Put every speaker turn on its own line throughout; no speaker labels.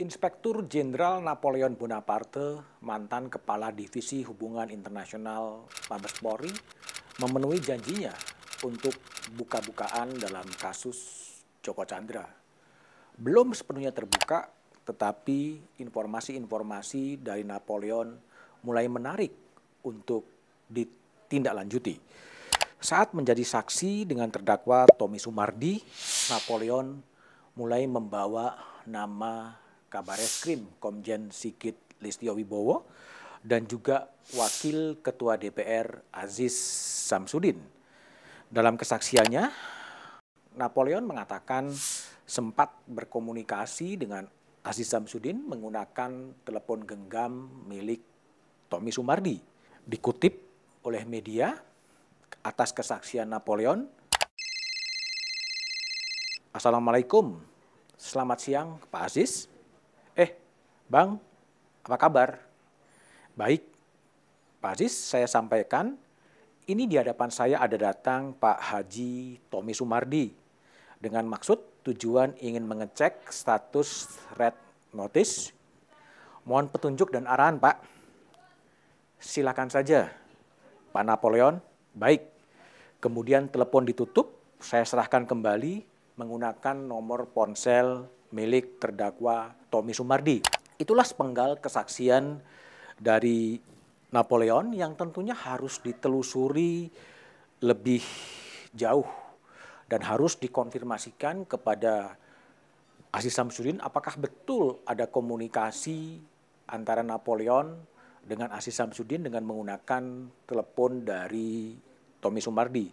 Inspektur Jenderal Napoleon Bonaparte, mantan Kepala Divisi Hubungan Internasional Mabes Polri, memenuhi janjinya untuk buka-bukaan dalam kasus Joko Chandra. Belum sepenuhnya terbuka, tetapi informasi-informasi dari Napoleon mulai menarik untuk ditindaklanjuti. Saat menjadi saksi dengan terdakwa Tommy Sumardi, Napoleon mulai membawa nama Kabar Eskrim Komjen Sigit Listio Wibowo dan juga Wakil Ketua DPR Aziz Samsudin. Dalam kesaksiannya, Napoleon mengatakan sempat berkomunikasi dengan Aziz Samsudin menggunakan telepon genggam milik Tommy Sumardi. Dikutip oleh media atas kesaksian Napoleon, Assalamualaikum, selamat siang Pak Aziz. Bang, apa kabar? Baik, Pak Aziz, saya sampaikan, ini di hadapan saya ada datang Pak Haji Tommy Sumardi dengan maksud tujuan ingin mengecek status red notice. Mohon petunjuk dan arahan, Pak. Silakan saja. Pak Napoleon, baik. Kemudian telepon ditutup, saya serahkan kembali menggunakan nomor ponsel milik terdakwa Tommy Sumardi. Itulah sepenggal kesaksian dari Napoleon yang tentunya harus ditelusuri lebih jauh dan harus dikonfirmasikan kepada Aziz Samsudin apakah betul ada komunikasi antara Napoleon dengan Aziz Samsudin dengan menggunakan telepon dari Tommy Sumardi.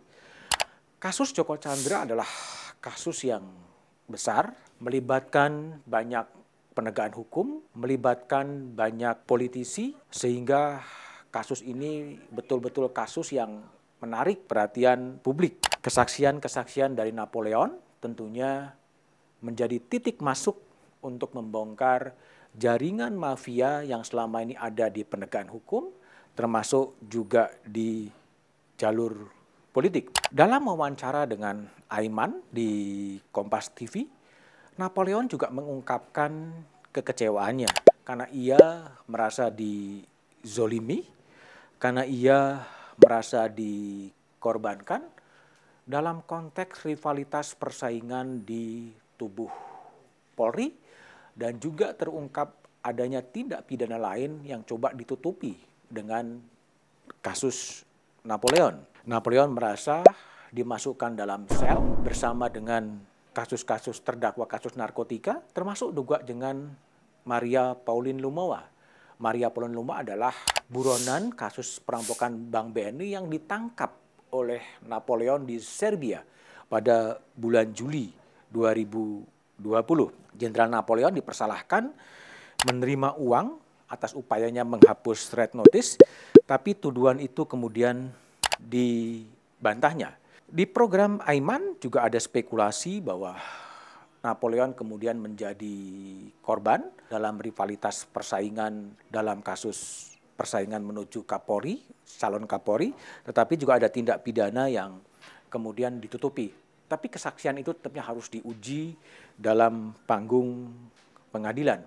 Kasus Joko Chandra adalah kasus yang besar, melibatkan banyak penegakan hukum, melibatkan banyak politisi, sehingga kasus ini betul-betul kasus yang menarik perhatian publik. Kesaksian-kesaksian dari Napoleon tentunya menjadi titik masuk untuk membongkar jaringan mafia yang selama ini ada di penegakan hukum, termasuk juga di jalur politik. Dalam wawancara dengan Aiman di Kompas TV, Napoleon juga mengungkapkan kekecewaannya karena ia merasa dizolimi, karena ia merasa dikorbankan dalam konteks rivalitas persaingan di tubuh Polri dan juga terungkap adanya tindak pidana lain yang coba ditutupi dengan kasus Napoleon. Napoleon merasa dimasukkan dalam sel bersama dengan kasus-kasus terdakwa kasus narkotika, termasuk juga dengan Maria Pauline Lumowa. Maria Pauline Lumowa adalah buronan kasus perampokan Bank BNI yang ditangkap oleh Napoleon di Serbia pada bulan Juli 2020. Jenderal Napoleon dipersalahkan menerima uang atas upayanya menghapus red notice, tapi tuduhan itu kemudian dibantahnya di program Aiman juga ada spekulasi bahwa Napoleon kemudian menjadi korban dalam rivalitas persaingan dalam kasus persaingan menuju Kapolri, calon Kapolri, tetapi juga ada tindak pidana yang kemudian ditutupi. Tapi kesaksian itu tetapnya harus diuji dalam panggung pengadilan.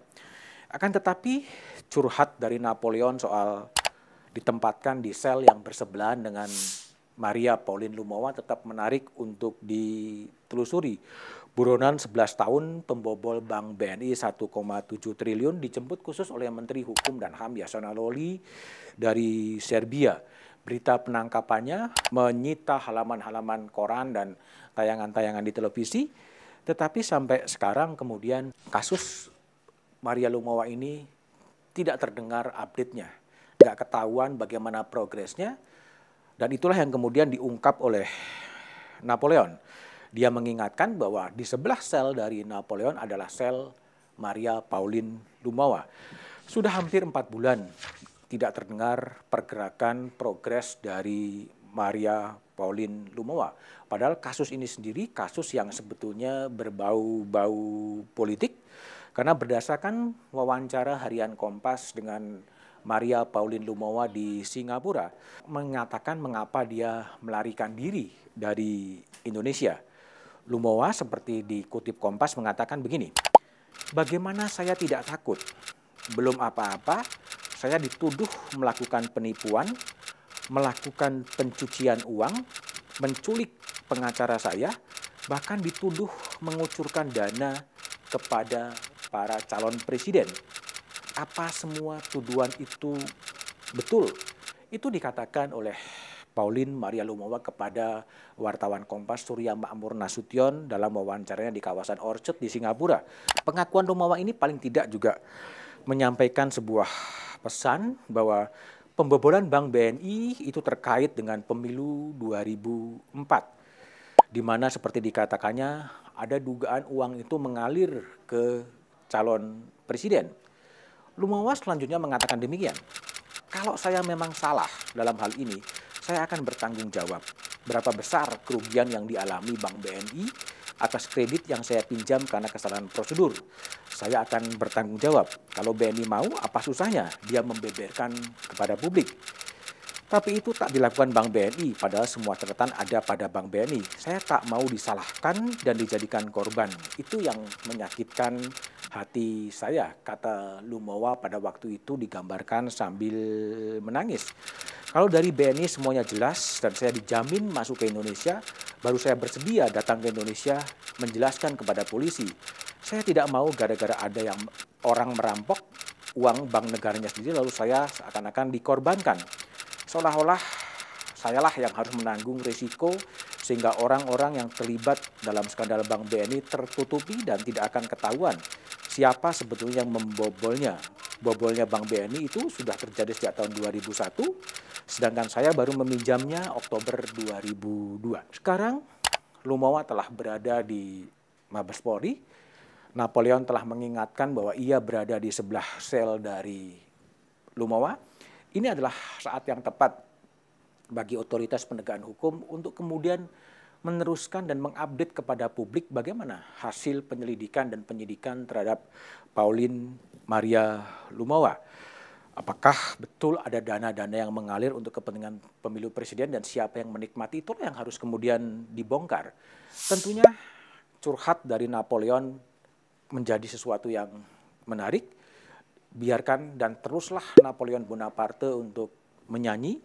Akan tetapi curhat dari Napoleon soal ditempatkan di sel yang bersebelahan dengan Maria Pauline Lumowa tetap menarik untuk ditelusuri. Buronan 11 tahun pembobol Bank BNI 1,7 triliun dijemput khusus oleh Menteri Hukum dan HAM Yasona Loli dari Serbia. Berita penangkapannya menyita halaman-halaman koran dan tayangan-tayangan di televisi. Tetapi sampai sekarang kemudian kasus Maria Lumowa ini tidak terdengar update-nya. Tidak ketahuan bagaimana progresnya dan itulah yang kemudian diungkap oleh Napoleon. Dia mengingatkan bahwa di sebelah sel dari Napoleon adalah sel Maria Pauline Lumawa. Sudah hampir empat bulan tidak terdengar pergerakan progres dari Maria Pauline Lumowa. Padahal kasus ini sendiri kasus yang sebetulnya berbau-bau politik karena berdasarkan wawancara harian Kompas dengan Maria Pauline Lumowa di Singapura mengatakan mengapa dia melarikan diri dari Indonesia. Lumowa seperti dikutip Kompas mengatakan begini, bagaimana saya tidak takut? Belum apa-apa, saya dituduh melakukan penipuan, melakukan pencucian uang, menculik pengacara saya, bahkan dituduh mengucurkan dana kepada para calon presiden apa semua tuduhan itu betul? Itu dikatakan oleh Pauline Maria Lumowa kepada wartawan Kompas Surya Makmur Nasution dalam wawancaranya di kawasan Orchard di Singapura. Pengakuan Lumowa ini paling tidak juga menyampaikan sebuah pesan bahwa pembobolan Bank BNI itu terkait dengan pemilu 2004 di mana seperti dikatakannya ada dugaan uang itu mengalir ke calon presiden. Lumawa selanjutnya mengatakan demikian. Kalau saya memang salah dalam hal ini, saya akan bertanggung jawab berapa besar kerugian yang dialami Bank BNI atas kredit yang saya pinjam karena kesalahan prosedur. Saya akan bertanggung jawab. Kalau BNI mau, apa susahnya dia membeberkan kepada publik. Tapi itu tak dilakukan Bank BNI, padahal semua catatan ada pada Bank BNI. Saya tak mau disalahkan dan dijadikan korban. Itu yang menyakitkan Hati saya, kata Lumowa pada waktu itu digambarkan sambil menangis. Kalau dari BNI semuanya jelas dan saya dijamin masuk ke Indonesia, baru saya bersedia datang ke Indonesia menjelaskan kepada polisi. Saya tidak mau gara-gara ada yang orang merampok uang bank negaranya sendiri lalu saya seakan-akan dikorbankan. Seolah-olah sayalah yang harus menanggung risiko sehingga orang-orang yang terlibat dalam skandal Bank BNI tertutupi dan tidak akan ketahuan siapa sebetulnya yang membobolnya. Bobolnya Bank BNI itu sudah terjadi sejak tahun 2001, sedangkan saya baru meminjamnya Oktober 2002. Sekarang Lumowa telah berada di Mabes Polri. Napoleon telah mengingatkan bahwa ia berada di sebelah sel dari Lumowa. Ini adalah saat yang tepat bagi otoritas penegakan hukum untuk kemudian meneruskan dan mengupdate kepada publik bagaimana hasil penyelidikan dan penyidikan terhadap Pauline Maria Lumawa. Apakah betul ada dana-dana yang mengalir untuk kepentingan pemilu presiden dan siapa yang menikmati itu yang harus kemudian dibongkar. Tentunya curhat dari Napoleon menjadi sesuatu yang menarik. Biarkan dan teruslah Napoleon Bonaparte untuk menyanyi,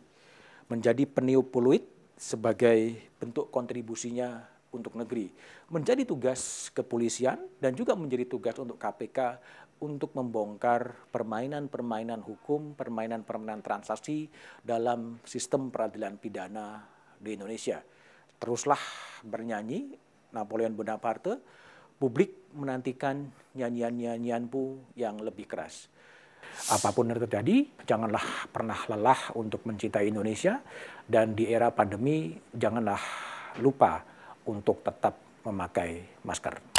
menjadi peniup peluit, sebagai bentuk kontribusinya untuk negeri. Menjadi tugas kepolisian dan juga menjadi tugas untuk KPK untuk membongkar permainan-permainan hukum, permainan-permainan transaksi dalam sistem peradilan pidana di Indonesia. Teruslah bernyanyi Napoleon Bonaparte, publik menantikan nyanyian-nyanyianmu yang lebih keras apapun yang terjadi, janganlah pernah lelah untuk mencintai Indonesia, dan di era pandemi, janganlah lupa untuk tetap memakai masker.